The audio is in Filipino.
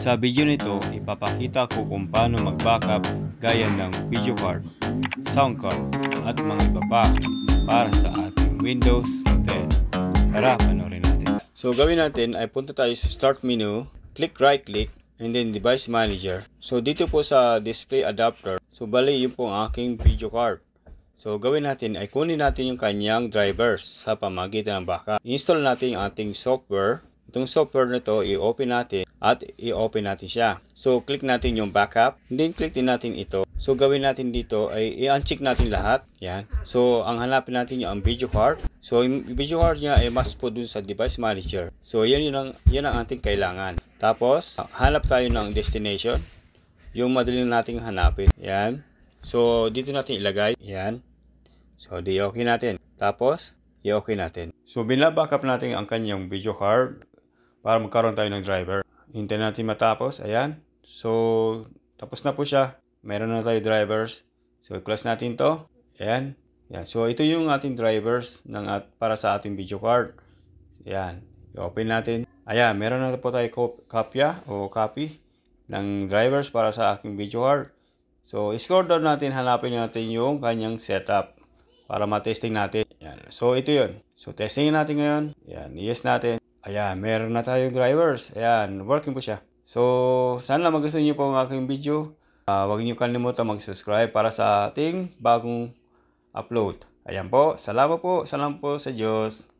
Sa video nito, ipapakita ko kung paano mag-backup gaya ng video card, sound card, at mga iba pa para sa ating Windows 10. Tara, panoorin natin. So, gawin natin ay punta tayo sa Start menu, click right click, and then Device Manager. So, dito po sa Display Adapter, so bali yun po ang aking video card. So, gawin natin ay kunin natin yung kanyang drivers sa pamagitan ng backup. Install natin ang ating software Itong software na to, i-open natin at i-open natin siya. So, click natin yung backup. Then, click din natin ito. So, gawin natin dito ay i-uncheck natin lahat. Yan. So, ang hanapin natin yung ang video card. So, yung video card niya ay mas po dun sa device manager. So, yan, yun ang, yan ang ating kailangan. Tapos, hanap tayo ng destination. Yung madali nating hanapin. Yan. So, dito natin ilagay. Yan. So, di okay natin. Tapos, i-okay natin. So, binabackup natin ang kanyang video card para magkaroon tayo ng driver. Hintayin natin matapos. Ayan. So, tapos na po siya. Meron na tayo drivers. So, i-close natin to. Ayan. Ayan. So, ito yung ating drivers ng at, para sa ating video card. Ayan. I-open natin. Ayan. Meron na po tayo kopya o copy ng drivers para sa aking video card. So, scroll down natin. Hanapin natin yung kanyang setup para matesting natin. Ayan. So, ito yon So, testing natin ngayon. Ayan. Yes natin. Ayan, meron na tayong drivers. Ayan, working po siya. So, sana magustuhan niyo po ang aking video. Uh, huwag niyo kalimutan mag-subscribe para sa ating bagong upload. Ayan po, salamat po, salamat po sa Diyos.